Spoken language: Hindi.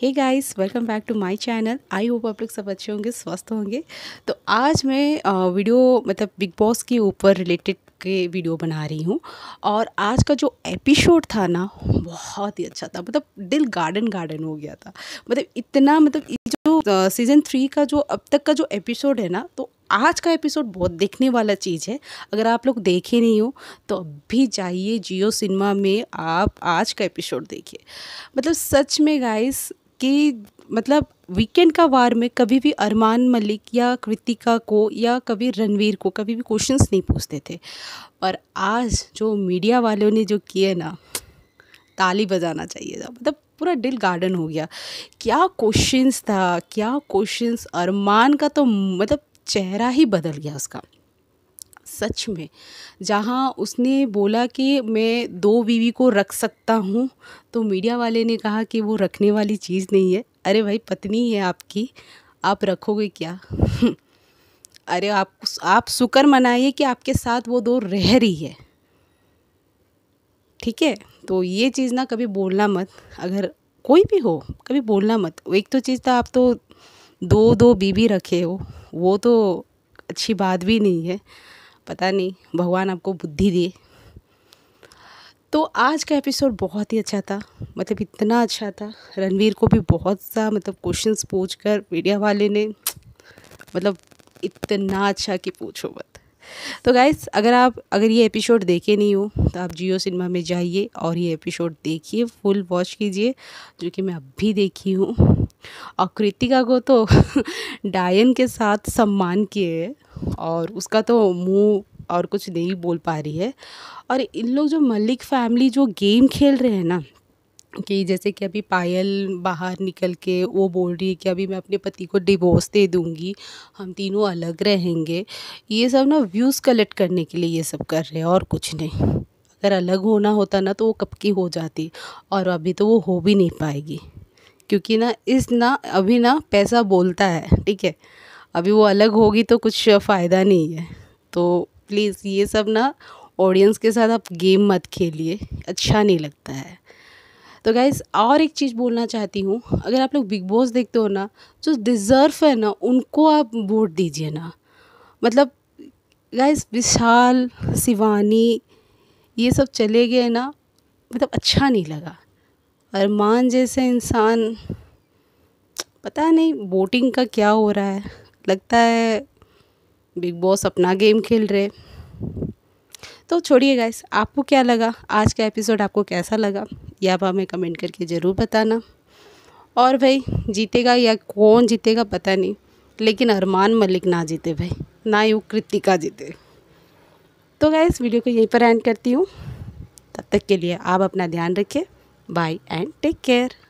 hey guys welcome back to my channel I hope आप लोग सब अच्छे होंगे स्वस्थ होंगे तो आज मैं वीडियो मतलब बिग बॉस के ऊपर रिलेटेड के वीडियो बना रही हूँ और आज का जो एपिसोड था ना बहुत ही अच्छा था मतलब दिल गार्डन गार्डन हो गया था मतलब इतना मतलब जो सीज़न थ्री का जो अब तक का जो एपिसोड है ना तो आज का एपिसोड बहुत देखने वाला चीज़ है अगर आप लोग देखे नहीं हो तो अब भी जाइए जियो सिनेमा में आप आज का एपिसोड देखिए मतलब सच में गाइस कि मतलब वीकेंड का वार में कभी भी अरमान मलिक या कृतिका को या कभी रणवीर को कभी भी क्वेश्चंस नहीं पूछते थे और आज जो मीडिया वालों ने जो किए ना ताली बजाना चाहिए था मतलब पूरा डिल गार्डन हो गया क्या क्वेश्चंस था क्या क्वेश्चंस अरमान का तो मतलब चेहरा ही बदल गया उसका सच में जहाँ उसने बोला कि मैं दो बीवी को रख सकता हूँ तो मीडिया वाले ने कहा कि वो रखने वाली चीज़ नहीं है अरे भाई पत्नी है आपकी आप रखोगे क्या अरे आप आप शुक्र मनाइए कि आपके साथ वो दो रह रही है ठीक है तो ये चीज़ ना कभी बोलना मत अगर कोई भी हो कभी बोलना मत एक तो चीज़ था तो आप तो दो दो बीबी रखे हो वो तो अच्छी बात भी नहीं है पता नहीं भगवान आपको बुद्धि दे तो आज का एपिसोड बहुत ही अच्छा था मतलब इतना अच्छा था रणवीर को भी बहुत सा मतलब क्वेश्चंस पूछ कर मीडिया वाले ने मतलब इतना अच्छा कि पूछो मत तो गाइस अगर आप अगर ये एपिसोड देखे नहीं हो तो आप जियो सिनेमा में जाइए और ये एपिसोड देखिए फुल वॉच कीजिए जो कि मैं अब भी देखी हूँ और कृतिका को तो डायन के साथ सम्मान किए और उसका तो मुंह और कुछ नहीं बोल पा रही है और इन लोग जो मलिक फैमिली जो गेम खेल रहे हैं ना कि जैसे कि अभी पायल बाहर निकल के वो बोल रही है कि अभी मैं अपने पति को डिवोर्स दे दूँगी हम तीनों अलग रहेंगे ये सब ना व्यूज़ कलेक्ट करने के लिए ये सब कर रहे हैं और कुछ नहीं अगर अलग होना होता ना तो वो कब की हो जाती और अभी तो वो हो भी नहीं पाएगी क्योंकि ना इस ना अभी ना पैसा बोलता है ठीक है अभी वो अलग होगी तो कुछ फ़ायदा नहीं है तो प्लीज़ ये सब ना ऑडियंस के साथ आप गेम मत खेलिए अच्छा नहीं लगता है तो गाइज़ और एक चीज़ बोलना चाहती हूँ अगर आप लोग बिग बॉस देखते हो ना जो डिज़र्व है ना उनको आप वोट दीजिए ना मतलब गैस विशाल शिवानी ये सब चले गए ना मतलब अच्छा नहीं लगा अरमान जैसे इंसान पता नहीं वोटिंग का क्या हो रहा है लगता है बिग बॉस अपना गेम खेल रहे तो छोड़िए गाइस आपको क्या लगा आज का एपिसोड आपको कैसा लगा यह आप हमें कमेंट करके ज़रूर बताना और भाई जीतेगा या कौन जीतेगा पता नहीं लेकिन अरमान मलिक ना जीते भाई ना ही वो कृतिका जीते तो गाइस वीडियो को यहीं पर एंड करती हूँ तब तक के लिए आप अपना ध्यान रखिए बाय एंड टेक केयर